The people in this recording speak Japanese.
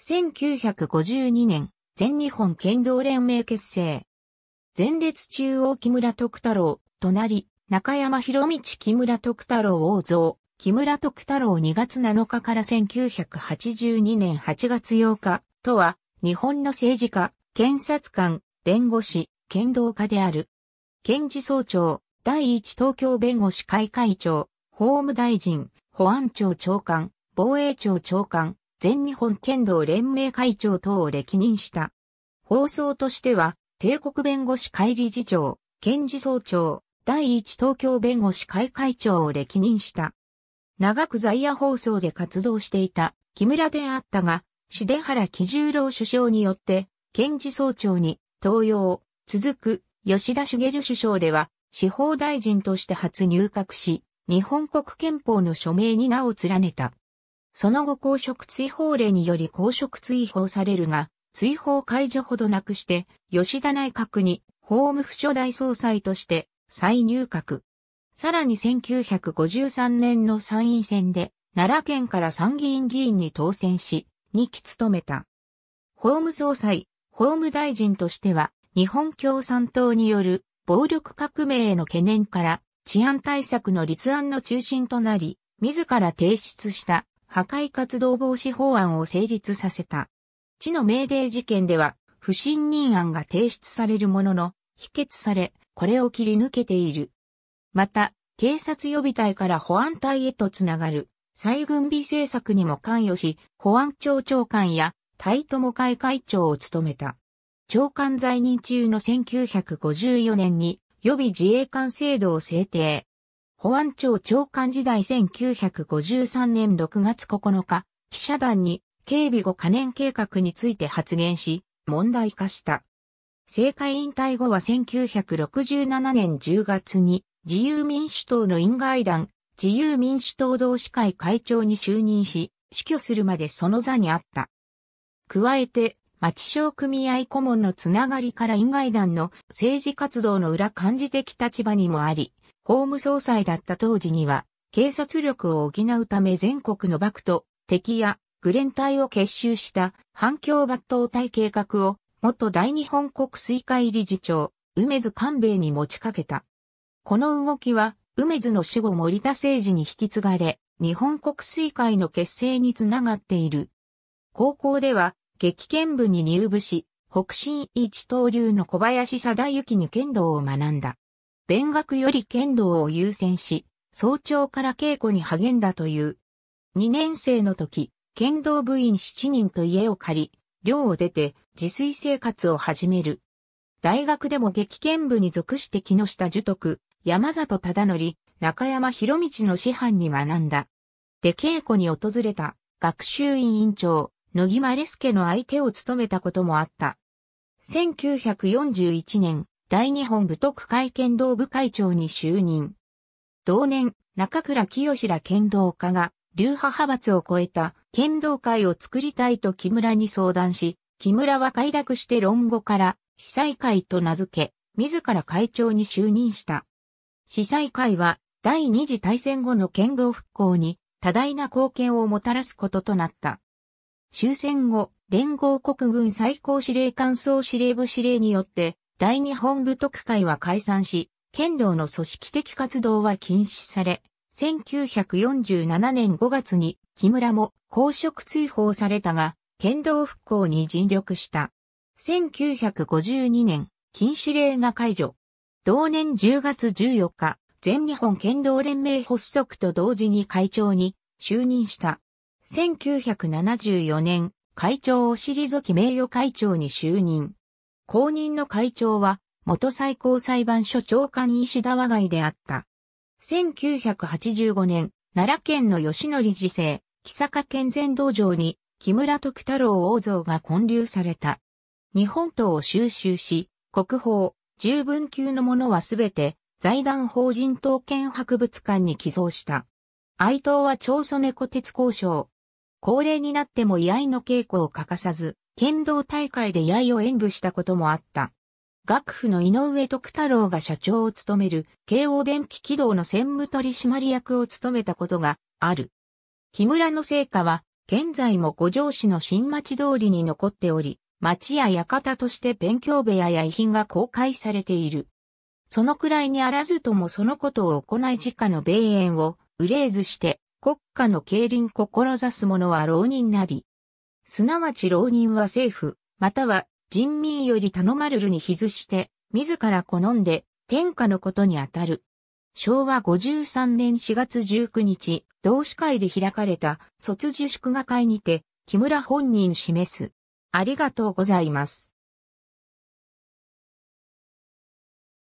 1952年、全日本剣道連盟結成。前列中央木村徳太郎、隣、中山博道木村徳太郎王像、木村徳太郎2月7日から1982年8月8日、とは、日本の政治家、検察官、弁護士、剣道家である。検事総長、第一東京弁護士会会長、法務大臣、保安庁長官、防衛庁長官、全日本剣道連盟会長等を歴任した。放送としては、帝国弁護士会理事長、検事総長、第一東京弁護士会会長を歴任した。長く在野放送で活動していた木村であったが、シ出原喜十郎首相によって、検事総長に東洋、続く吉田茂首相では、司法大臣として初入閣し、日本国憲法の署名に名を連ねた。その後公職追放令により公職追放されるが、追放解除ほどなくして、吉田内閣に法務府所大総裁として再入閣。さらに1953年の参院選で、奈良県から参議院議員に当選し、2期務めた。法務総裁、法務大臣としては、日本共産党による暴力革命への懸念から、治安対策の立案の中心となり、自ら提出した破壊活動防止法案を成立させた。地の命令事件では、不信任案が提出されるものの、否決され、これを切り抜けている。また、警察予備隊から保安隊へとつながる、再軍備政策にも関与し、保安庁長官や、隊友会会長を務めた。長官在任中の1954年に、予備自衛官制度を制定。保安庁長官時代1953年6月9日、記者団に警備後可燃計画について発言し、問題化した。政界引退後は1967年10月に自由民主党の院外団、自由民主党同志会会長に就任し、死去するまでその座にあった。加えて、町商組合顧問のつながりから院外団の政治活動の裏感じ的立場にもあり、法務総裁だった当時には、警察力を補うため全国の幕と敵やグレン隊を結集した反共抜刀隊計画を元大日本国水会理事長、梅津官兵衛に持ちかけた。この動きは、梅津の死後森田政治に引き継がれ、日本国水会の結成につながっている。高校では、激剣部に入部し、北進一刀流の小林貞之に剣道を学んだ。勉学より剣道を優先し、早朝から稽古に励んだという。2年生の時、剣道部員7人と家を借り、寮を出て自炊生活を始める。大学でも激剣部に属して木下樹徳、山里忠則、中山博道の師範に学んだ。で稽古に訪れた学習院院長、野木マレスケの相手を務めたこともあった。1941年、大日本武徳会剣道部会長に就任。同年、中倉清ら剣道家が、流派派閥を超えた剣道会を作りたいと木村に相談し、木村は快諾して論語から、司祭会と名付け、自ら会長に就任した。司祭会は、第二次大戦後の剣道復興に、多大な貢献をもたらすこととなった。終戦後、連合国軍最高司令官総司令部司令によって、大日本部特会は解散し、剣道の組織的活動は禁止され、1947年5月に木村も公職追放されたが、剣道復興に尽力した。1952年、禁止令が解除。同年10月14日、全日本剣道連盟発足と同時に会長に就任した。1974年、会長を退き名誉会長に就任。後任の会長は、元最高裁判所長官石田和外であった。1985年、奈良県の吉典寺政、木坂県全道場に、木村徳太郎王像が建立された。日本刀を収集し、国宝、十分級のものはすべて、財団法人刀剣博物館に寄贈した。哀悼は長曽根小鉄交渉。高齢になっても居合の稽古を欠かさず、剣道大会で八重を演舞したこともあった。学府の井上徳太郎が社長を務める慶応電気軌道の専務取締役を務めたことがある。木村の成果は現在も五条市の新町通りに残っており、町や館として勉強部屋や遺品が公開されている。そのくらいにあらずともそのことを行い自家の米園を憂えずして国家の競輪志す者は浪人なり、すなわち浪人は政府、または人民より頼まれるに比ずして、自ら好んで天下のことにあたる。昭和53年4月19日、同志会で開かれた卒樹祝賀会にて、木村本人示す。ありがとうございます。